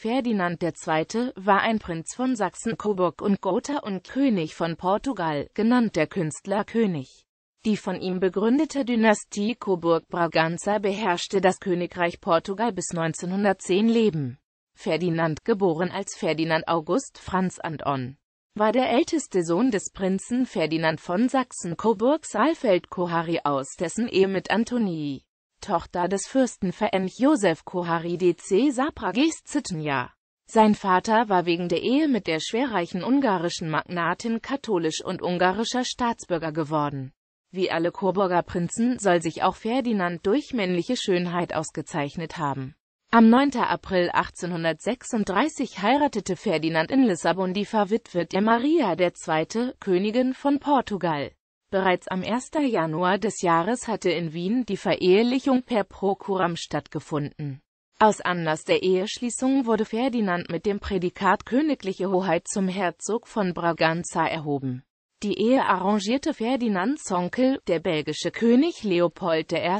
Ferdinand II. war ein Prinz von Sachsen-Coburg und Gotha und König von Portugal, genannt der Künstler König. Die von ihm begründete Dynastie Coburg-Braganza beherrschte das Königreich Portugal bis 1910 Leben. Ferdinand, geboren als Ferdinand August Franz Anton, war der älteste Sohn des Prinzen Ferdinand von Sachsen-Coburg-Saalfeld-Kohari aus dessen Ehe mit Antonie Tochter des Fürsten Ferenc Josef Kohari Koharidece Saprages Zitonja. Sein Vater war wegen der Ehe mit der schwerreichen ungarischen Magnatin katholisch und ungarischer Staatsbürger geworden. Wie alle Coburger Prinzen soll sich auch Ferdinand durch männliche Schönheit ausgezeichnet haben. Am 9. April 1836 heiratete Ferdinand in Lissabon die verwitwete Maria II., Königin von Portugal. Bereits am 1. Januar des Jahres hatte in Wien die Verehelichung per Prokuram stattgefunden. Aus Anlass der Eheschließung wurde Ferdinand mit dem Prädikat Königliche Hoheit zum Herzog von Braganza erhoben. Die Ehe arrangierte Ferdinands Onkel, der belgische König Leopold I.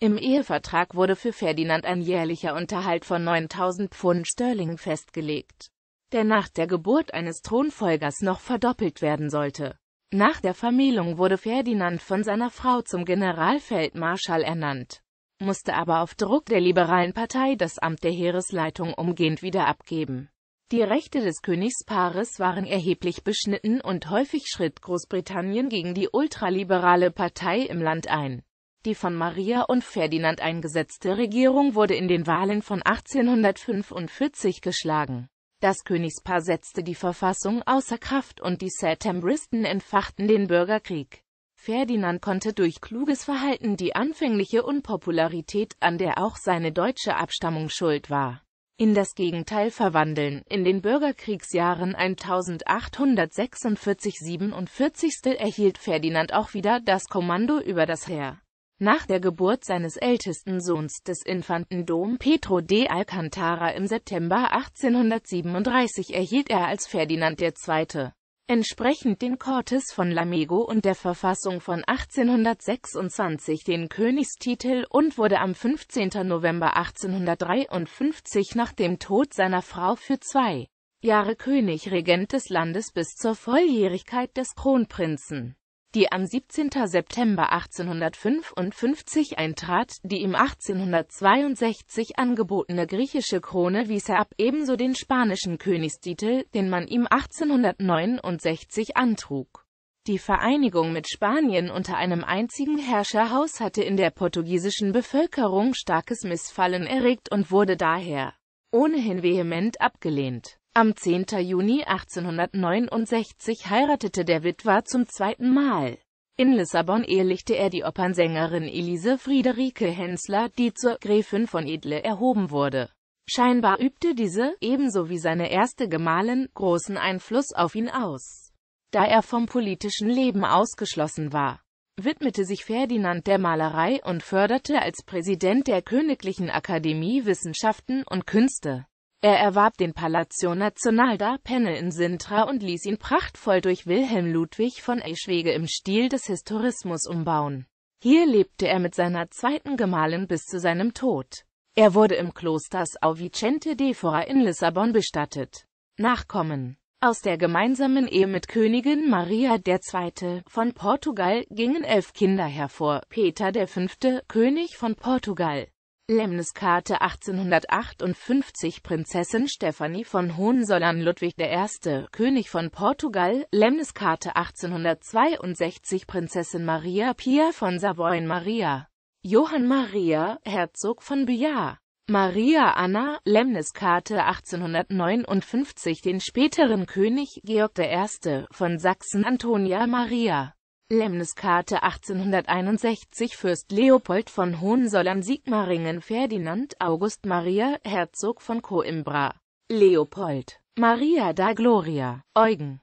Im Ehevertrag wurde für Ferdinand ein jährlicher Unterhalt von 9000 Pfund Sterling festgelegt, der nach der Geburt eines Thronfolgers noch verdoppelt werden sollte. Nach der Vermählung wurde Ferdinand von seiner Frau zum Generalfeldmarschall ernannt, musste aber auf Druck der liberalen Partei das Amt der Heeresleitung umgehend wieder abgeben. Die Rechte des Königspaares waren erheblich beschnitten und häufig schritt Großbritannien gegen die ultraliberale Partei im Land ein. Die von Maria und Ferdinand eingesetzte Regierung wurde in den Wahlen von 1845 geschlagen. Das Königspaar setzte die Verfassung außer Kraft und die Settembristen entfachten den Bürgerkrieg. Ferdinand konnte durch kluges Verhalten die anfängliche Unpopularität, an der auch seine deutsche Abstammung schuld war, in das Gegenteil verwandeln. In den Bürgerkriegsjahren 1846-47 erhielt Ferdinand auch wieder das Kommando über das Heer. Nach der Geburt seines ältesten Sohns, des Infanten Dom Pedro de Alcantara im September 1837 erhielt er als Ferdinand II. entsprechend den Cortes von Lamego und der Verfassung von 1826 den Königstitel und wurde am 15. November 1853 nach dem Tod seiner Frau für zwei Jahre König-Regent des Landes bis zur Volljährigkeit des Kronprinzen die am 17. September 1855 eintrat, die ihm 1862 angebotene griechische Krone wies er ab, ebenso den spanischen Königstitel, den man ihm 1869 antrug. Die Vereinigung mit Spanien unter einem einzigen Herrscherhaus hatte in der portugiesischen Bevölkerung starkes Missfallen erregt und wurde daher ohnehin vehement abgelehnt. Am 10. Juni 1869 heiratete der Witwer zum zweiten Mal. In Lissabon ehelichte er die Opernsängerin Elise Friederike Hensler, die zur Gräfin von Edle erhoben wurde. Scheinbar übte diese, ebenso wie seine erste Gemahlin, großen Einfluss auf ihn aus. Da er vom politischen Leben ausgeschlossen war, widmete sich Ferdinand der Malerei und förderte als Präsident der Königlichen Akademie Wissenschaften und Künste. Er erwarb den Palazzo Nazionale da Penne in Sintra und ließ ihn prachtvoll durch Wilhelm Ludwig von Eschwege im Stil des Historismus umbauen. Hier lebte er mit seiner zweiten Gemahlin bis zu seinem Tod. Er wurde im Kloster São Vicente de Fora in Lissabon bestattet. Nachkommen Aus der gemeinsamen Ehe mit Königin Maria II. von Portugal gingen elf Kinder hervor. Peter V., König von Portugal, Lemniskate 1858 Prinzessin Stephanie von Hohenzollern Ludwig I., König von Portugal, Lemniskate 1862 Prinzessin Maria Pia von Savoyen Maria, Johann Maria, Herzog von Bihar, Maria Anna, Lemniskate 1859 den späteren König Georg I. von Sachsen Antonia Maria Lemniskate 1861 Fürst Leopold von Hohensollern sigmaringen Ferdinand August Maria, Herzog von Coimbra Leopold Maria da Gloria, Eugen